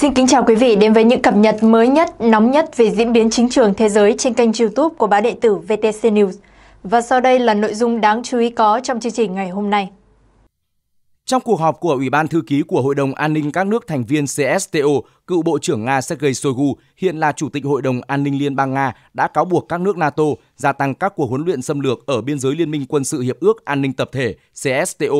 Xin kính chào quý vị đến với những cập nhật mới nhất, nóng nhất về diễn biến chính trường thế giới trên kênh youtube của báo điện tử VTC News. Và sau đây là nội dung đáng chú ý có trong chương trình ngày hôm nay. Trong cuộc họp của Ủy ban Thư ký của Hội đồng An ninh các nước thành viên CSTO, cựu Bộ trưởng Nga Sergei Shoigu, hiện là Chủ tịch Hội đồng An ninh Liên bang Nga, đã cáo buộc các nước NATO gia tăng các cuộc huấn luyện xâm lược ở biên giới Liên minh quân sự Hiệp ước An ninh Tập thể CSTO.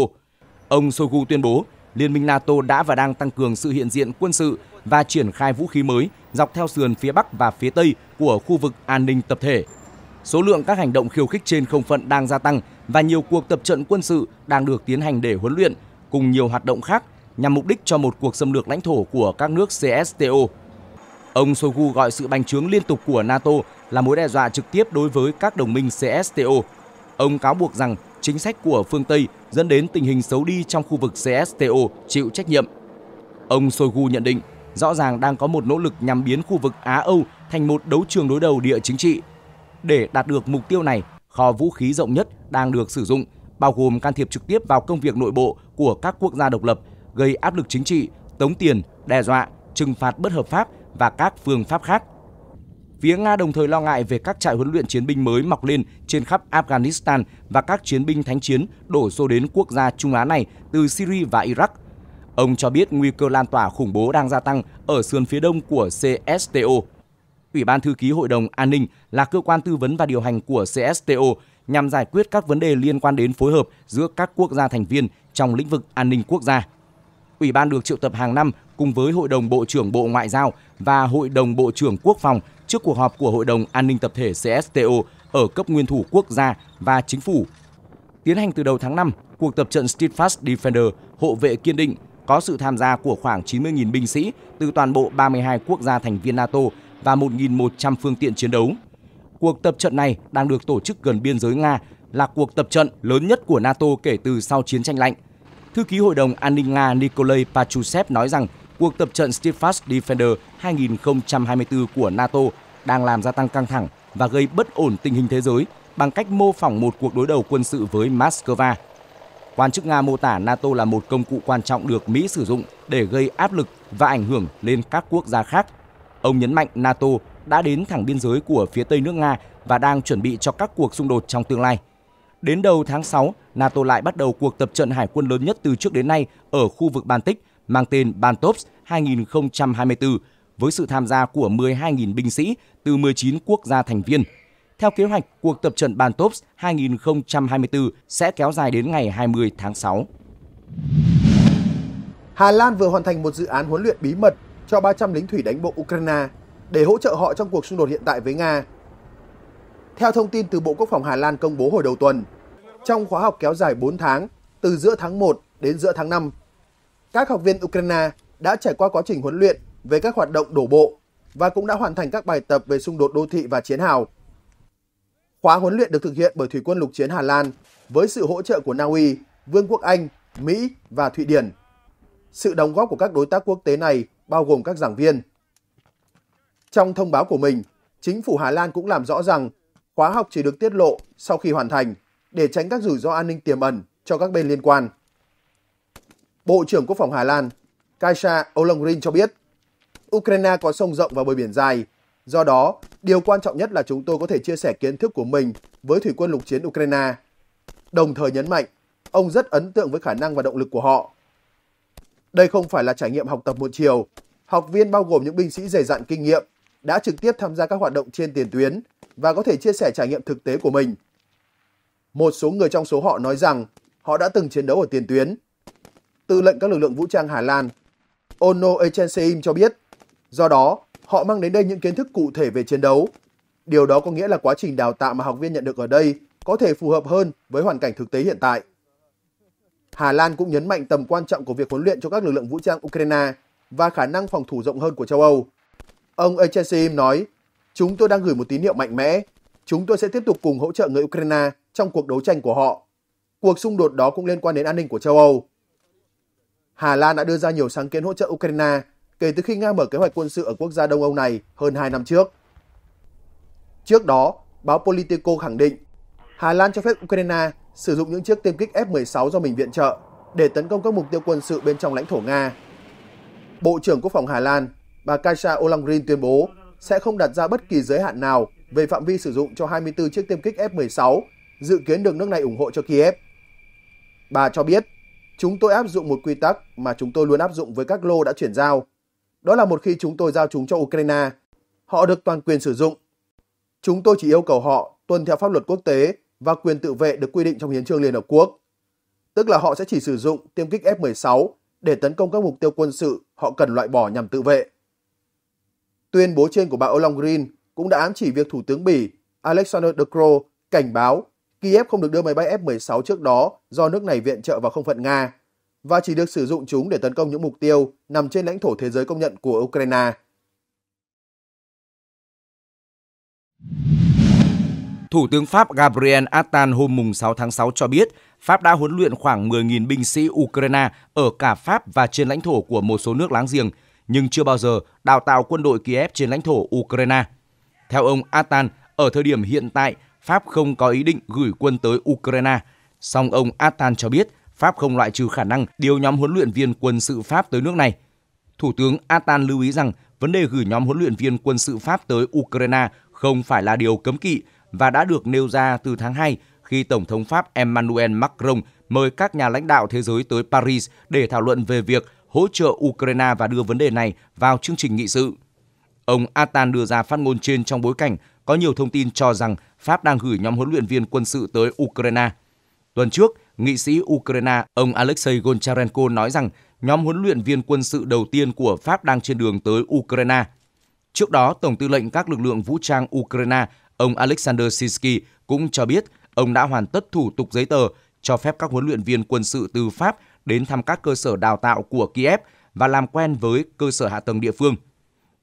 Ông Shoigu tuyên bố, Liên minh NATO đã và đang tăng cường sự hiện diện quân sự và triển khai vũ khí mới dọc theo sườn phía Bắc và phía Tây của khu vực an ninh tập thể. Số lượng các hành động khiêu khích trên không phận đang gia tăng và nhiều cuộc tập trận quân sự đang được tiến hành để huấn luyện cùng nhiều hoạt động khác nhằm mục đích cho một cuộc xâm lược lãnh thổ của các nước CSTO. Ông Shoigu gọi sự bành trướng liên tục của NATO là mối đe dọa trực tiếp đối với các đồng minh CSTO. Ông cáo buộc rằng chính sách của phương Tây dẫn đến tình hình xấu đi trong khu vực CSTO chịu trách nhiệm. Ông Shoigu nhận định, rõ ràng đang có một nỗ lực nhằm biến khu vực Á-Âu thành một đấu trường đối đầu địa chính trị. Để đạt được mục tiêu này, kho vũ khí rộng nhất đang được sử dụng, bao gồm can thiệp trực tiếp vào công việc nội bộ của các quốc gia độc lập, gây áp lực chính trị, tống tiền, đe dọa, trừng phạt bất hợp pháp và các phương pháp khác Phía Nga đồng thời lo ngại về các trại huấn luyện chiến binh mới mọc lên trên khắp Afghanistan và các chiến binh thánh chiến đổ xô đến quốc gia Trung Á này từ Syria và Iraq. Ông cho biết nguy cơ lan tỏa khủng bố đang gia tăng ở sườn phía đông của CSTO. Ủy ban thư ký Hội đồng An ninh là cơ quan tư vấn và điều hành của CSTO nhằm giải quyết các vấn đề liên quan đến phối hợp giữa các quốc gia thành viên trong lĩnh vực an ninh quốc gia. Ủy ban được triệu tập hàng năm cùng với Hội đồng Bộ trưởng Bộ Ngoại giao và Hội đồng Bộ trưởng Quốc phòng trước cuộc họp của Hội đồng An ninh tập thể CSTO ở cấp nguyên thủ quốc gia và chính phủ. Tiến hành từ đầu tháng 5, cuộc tập trận Steadfast Defender hộ vệ kiên định có sự tham gia của khoảng 90.000 binh sĩ từ toàn bộ 32 quốc gia thành viên NATO và 1.100 phương tiện chiến đấu. Cuộc tập trận này đang được tổ chức gần biên giới Nga là cuộc tập trận lớn nhất của NATO kể từ sau chiến tranh lạnh. Thư ký Hội đồng An ninh Nga Nikolai Patrushev nói rằng cuộc tập trận Steadfast Defender 2024 của NATO đang làm gia tăng căng thẳng và gây bất ổn tình hình thế giới bằng cách mô phỏng một cuộc đối đầu quân sự với Moscow. Quan chức Nga mô tả NATO là một công cụ quan trọng được Mỹ sử dụng để gây áp lực và ảnh hưởng lên các quốc gia khác. Ông nhấn mạnh NATO đã đến thẳng biên giới của phía Tây nước Nga và đang chuẩn bị cho các cuộc xung đột trong tương lai. Đến đầu tháng 6, NATO lại bắt đầu cuộc tập trận hải quân lớn nhất từ trước đến nay ở khu vực Baltic mang tên Bantops 2024 với sự tham gia của 12.000 binh sĩ từ 19 quốc gia thành viên. Theo kế hoạch, cuộc tập trận Bantops 2024 sẽ kéo dài đến ngày 20 tháng 6. Hà Lan vừa hoàn thành một dự án huấn luyện bí mật cho 300 lính thủy đánh bộ Ukraine để hỗ trợ họ trong cuộc xung đột hiện tại với Nga. Theo thông tin từ Bộ Quốc phòng Hà Lan công bố hồi đầu tuần, trong khóa học kéo dài 4 tháng, từ giữa tháng 1 đến giữa tháng 5, các học viên Ukraine đã trải qua quá trình huấn luyện về các hoạt động đổ bộ và cũng đã hoàn thành các bài tập về xung đột đô thị và chiến hào. Khóa huấn luyện được thực hiện bởi Thủy quân lục chiến Hà Lan với sự hỗ trợ của Na Uy, Vương quốc Anh, Mỹ và Thụy Điển. Sự đóng góp của các đối tác quốc tế này bao gồm các giảng viên. Trong thông báo của mình, chính phủ Hà Lan cũng làm rõ rằng khóa học chỉ được tiết lộ sau khi hoàn thành để tránh các rủi ro an ninh tiềm ẩn cho các bên liên quan. Bộ trưởng Quốc phòng Hà Lan Kaisa Olongrin cho biết, Ukraine có sông rộng và bờ biển dài. Do đó, điều quan trọng nhất là chúng tôi có thể chia sẻ kiến thức của mình với thủy quân lục chiến Ukraine. Đồng thời nhấn mạnh, ông rất ấn tượng với khả năng và động lực của họ. Đây không phải là trải nghiệm học tập một chiều. Học viên bao gồm những binh sĩ dày dặn kinh nghiệm, đã trực tiếp tham gia các hoạt động trên tiền tuyến và có thể chia sẻ trải nghiệm thực tế của mình. Một số người trong số họ nói rằng họ đã từng chiến đấu ở tiền tuyến tư lệnh các lực lượng vũ trang Hà Lan, Ono Echenseim cho biết. Do đó, họ mang đến đây những kiến thức cụ thể về chiến đấu. Điều đó có nghĩa là quá trình đào tạo mà học viên nhận được ở đây có thể phù hợp hơn với hoàn cảnh thực tế hiện tại. Hà Lan cũng nhấn mạnh tầm quan trọng của việc huấn luyện cho các lực lượng vũ trang Ukraine và khả năng phòng thủ rộng hơn của châu Âu. Ông Echenseim nói, chúng tôi đang gửi một tín hiệu mạnh mẽ. Chúng tôi sẽ tiếp tục cùng hỗ trợ người Ukraine trong cuộc đấu tranh của họ. Cuộc xung đột đó cũng liên quan đến an ninh của châu Âu. Hà Lan đã đưa ra nhiều sáng kiến hỗ trợ Ukraine kể từ khi Nga mở kế hoạch quân sự ở quốc gia Đông Âu này hơn 2 năm trước. Trước đó, báo Politico khẳng định Hà Lan cho phép Ukraine sử dụng những chiếc tiêm kích F-16 do mình viện trợ để tấn công các mục tiêu quân sự bên trong lãnh thổ Nga. Bộ trưởng Quốc phòng Hà Lan, bà Kaisa Ollongren tuyên bố sẽ không đặt ra bất kỳ giới hạn nào về phạm vi sử dụng cho 24 chiếc tiêm kích F-16 dự kiến được nước này ủng hộ cho Kiev. Bà cho biết chúng tôi áp dụng một quy tắc mà chúng tôi luôn áp dụng với các lô đã chuyển giao. Đó là một khi chúng tôi giao chúng cho Ukraine, họ được toàn quyền sử dụng. Chúng tôi chỉ yêu cầu họ tuân theo pháp luật quốc tế và quyền tự vệ được quy định trong hiến trương Liên Hợp Quốc. Tức là họ sẽ chỉ sử dụng tiêm kích F-16 để tấn công các mục tiêu quân sự họ cần loại bỏ nhằm tự vệ. Tuyên bố trên của bà Olong Green cũng đã ám chỉ việc Thủ tướng Bỉ Alexander De Croo cảnh báo Kiev không được đưa máy bay F-16 trước đó do nước này viện trợ vào không phận Nga và chỉ được sử dụng chúng để tấn công những mục tiêu nằm trên lãnh thổ thế giới công nhận của Ukraine. Thủ tướng Pháp Gabriel Attal hôm 6 tháng 6 cho biết Pháp đã huấn luyện khoảng 10.000 binh sĩ Ukraine ở cả Pháp và trên lãnh thổ của một số nước láng giềng, nhưng chưa bao giờ đào tạo quân đội Kiev trên lãnh thổ Ukraine. Theo ông Attal, ở thời điểm hiện tại, Pháp không có ý định gửi quân tới Ukraine. Song ông Attan cho biết Pháp không loại trừ khả năng điều nhóm huấn luyện viên quân sự Pháp tới nước này. Thủ tướng Attan lưu ý rằng vấn đề gửi nhóm huấn luyện viên quân sự Pháp tới Ukraine không phải là điều cấm kỵ và đã được nêu ra từ tháng 2 khi Tổng thống Pháp Emmanuel Macron mời các nhà lãnh đạo thế giới tới Paris để thảo luận về việc hỗ trợ Ukraine và đưa vấn đề này vào chương trình nghị sự. Ông Atan đưa ra phát ngôn trên trong bối cảnh có nhiều thông tin cho rằng Pháp đang gửi nhóm huấn luyện viên quân sự tới Ukraine. Tuần trước, nghị sĩ Ukraine ông Alexei Goncharenko nói rằng nhóm huấn luyện viên quân sự đầu tiên của Pháp đang trên đường tới Ukraine. Trước đó, Tổng tư lệnh các lực lượng vũ trang Ukraine, ông Alexander Sinsky cũng cho biết ông đã hoàn tất thủ tục giấy tờ cho phép các huấn luyện viên quân sự từ Pháp đến thăm các cơ sở đào tạo của Kiev và làm quen với cơ sở hạ tầng địa phương.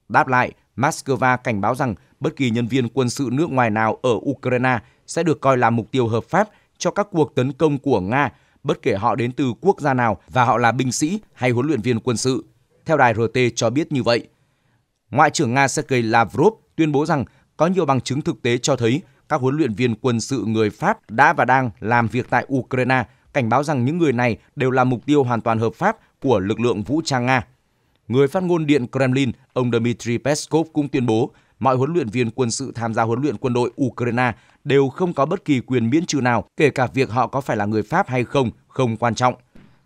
Đáp lại, Moscow cảnh báo rằng bất kỳ nhân viên quân sự nước ngoài nào ở Ukraine sẽ được coi là mục tiêu hợp pháp cho các cuộc tấn công của Nga, bất kể họ đến từ quốc gia nào và họ là binh sĩ hay huấn luyện viên quân sự. Theo đài RT cho biết như vậy. Ngoại trưởng Nga Sergei Lavrov tuyên bố rằng có nhiều bằng chứng thực tế cho thấy các huấn luyện viên quân sự người Pháp đã và đang làm việc tại Ukraine, cảnh báo rằng những người này đều là mục tiêu hoàn toàn hợp pháp của lực lượng vũ trang Nga. Người phát ngôn Điện Kremlin, ông Dmitry Peskov cũng tuyên bố mọi huấn luyện viên quân sự tham gia huấn luyện quân đội Ukraine đều không có bất kỳ quyền miễn trừ nào, kể cả việc họ có phải là người Pháp hay không, không quan trọng.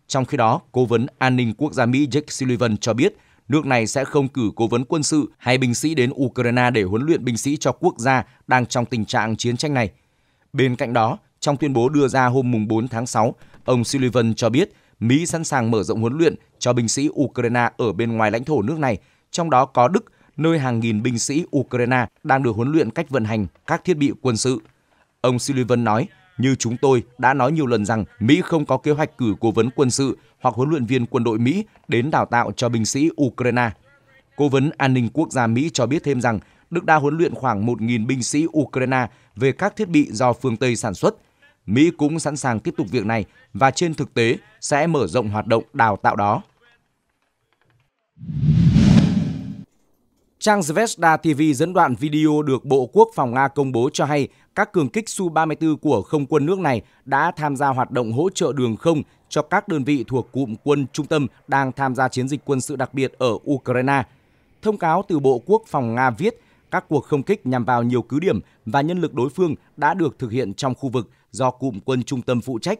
Trong khi đó, Cố vấn An ninh Quốc gia Mỹ Jake Sullivan cho biết nước này sẽ không cử cố vấn quân sự hay binh sĩ đến Ukraine để huấn luyện binh sĩ cho quốc gia đang trong tình trạng chiến tranh này. Bên cạnh đó, trong tuyên bố đưa ra hôm 4 tháng 6, ông Sullivan cho biết Mỹ sẵn sàng mở rộng huấn luyện cho binh sĩ Ukraine ở bên ngoài lãnh thổ nước này, trong đó có Đức, nơi hàng nghìn binh sĩ Ukraine đang được huấn luyện cách vận hành các thiết bị quân sự. Ông Sullivan nói, như chúng tôi đã nói nhiều lần rằng Mỹ không có kế hoạch cử cố vấn quân sự hoặc huấn luyện viên quân đội Mỹ đến đào tạo cho binh sĩ Ukraine. Cố vấn an ninh quốc gia Mỹ cho biết thêm rằng Đức đã huấn luyện khoảng 1.000 binh sĩ Ukraine về các thiết bị do phương Tây sản xuất – Mỹ cũng sẵn sàng tiếp tục việc này và trên thực tế sẽ mở rộng hoạt động đào tạo đó. Trang Zvezda TV dẫn đoạn video được Bộ Quốc phòng Nga công bố cho hay các cường kích Su-34 của không quân nước này đã tham gia hoạt động hỗ trợ đường không cho các đơn vị thuộc cụm quân trung tâm đang tham gia chiến dịch quân sự đặc biệt ở Ukraine. Thông cáo từ Bộ Quốc phòng Nga viết, các cuộc không kích nhằm vào nhiều cứ điểm và nhân lực đối phương đã được thực hiện trong khu vực – do cụm quân trung tâm phụ trách.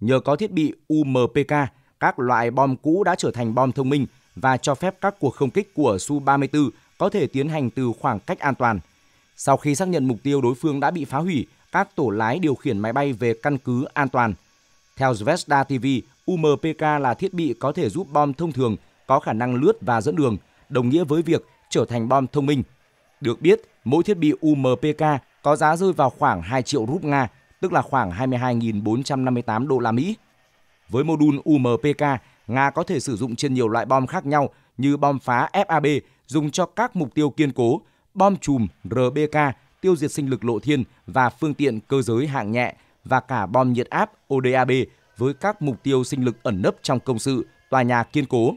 Nhờ có thiết bị UMPK, các loại bom cũ đã trở thành bom thông minh và cho phép các cuộc không kích của Su-34 có thể tiến hành từ khoảng cách an toàn. Sau khi xác nhận mục tiêu đối phương đã bị phá hủy, các tổ lái điều khiển máy bay về căn cứ an toàn. Theo Zvezda TV, UMPK là thiết bị có thể giúp bom thông thường có khả năng lướt và dẫn đường, đồng nghĩa với việc trở thành bom thông minh. Được biết, mỗi thiết bị UMPK có giá rơi vào khoảng 2 triệu rúp Nga, tức là khoảng 22.458 đô la Mỹ. Với mô đun UMPK, Nga có thể sử dụng trên nhiều loại bom khác nhau như bom phá FAB dùng cho các mục tiêu kiên cố, bom chùm RBK tiêu diệt sinh lực lộ thiên và phương tiện cơ giới hạng nhẹ và cả bom nhiệt áp ODAB với các mục tiêu sinh lực ẩn nấp trong công sự, tòa nhà kiên cố.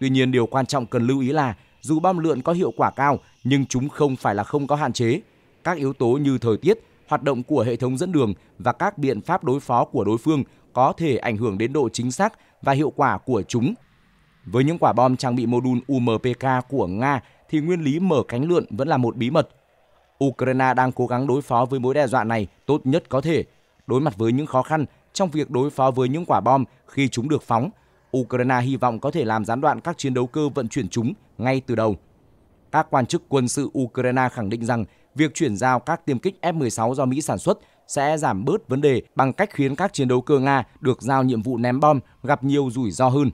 Tuy nhiên điều quan trọng cần lưu ý là dù bom lượn có hiệu quả cao nhưng chúng không phải là không có hạn chế. Các yếu tố như thời tiết, hoạt động của hệ thống dẫn đường và các biện pháp đối phó của đối phương có thể ảnh hưởng đến độ chính xác và hiệu quả của chúng. Với những quả bom trang bị mô đun UMPK của Nga thì nguyên lý mở cánh lượn vẫn là một bí mật. Ukraine đang cố gắng đối phó với mối đe dọa này tốt nhất có thể. Đối mặt với những khó khăn trong việc đối phó với những quả bom khi chúng được phóng, Ukraine hy vọng có thể làm gián đoạn các chiến đấu cơ vận chuyển chúng ngay từ đầu. Các quan chức quân sự Ukraine khẳng định rằng việc chuyển giao các tiêm kích F-16 do Mỹ sản xuất sẽ giảm bớt vấn đề bằng cách khiến các chiến đấu cơ Nga được giao nhiệm vụ ném bom gặp nhiều rủi ro hơn.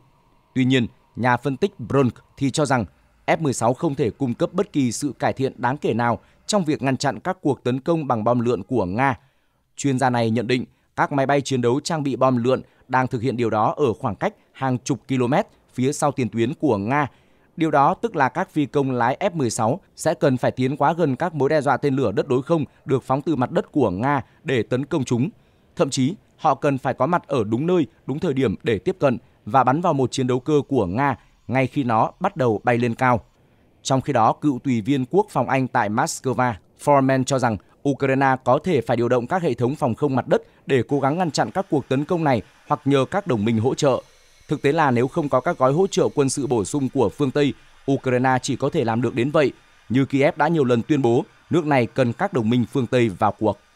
Tuy nhiên, nhà phân tích Brunk thì cho rằng F-16 không thể cung cấp bất kỳ sự cải thiện đáng kể nào trong việc ngăn chặn các cuộc tấn công bằng bom lượn của Nga. Chuyên gia này nhận định các máy bay chiến đấu trang bị bom lượn đang thực hiện điều đó ở khoảng cách hàng chục km phía sau tiền tuyến của Nga Điều đó tức là các phi công lái F-16 sẽ cần phải tiến quá gần các mối đe dọa tên lửa đất đối không được phóng từ mặt đất của Nga để tấn công chúng. Thậm chí, họ cần phải có mặt ở đúng nơi, đúng thời điểm để tiếp cận và bắn vào một chiến đấu cơ của Nga ngay khi nó bắt đầu bay lên cao. Trong khi đó, cựu tùy viên quốc phòng Anh tại Moscow, Foreman cho rằng Ukraine có thể phải điều động các hệ thống phòng không mặt đất để cố gắng ngăn chặn các cuộc tấn công này hoặc nhờ các đồng minh hỗ trợ. Thực tế là nếu không có các gói hỗ trợ quân sự bổ sung của phương Tây, Ukraine chỉ có thể làm được đến vậy. Như Kiev đã nhiều lần tuyên bố, nước này cần các đồng minh phương Tây vào cuộc.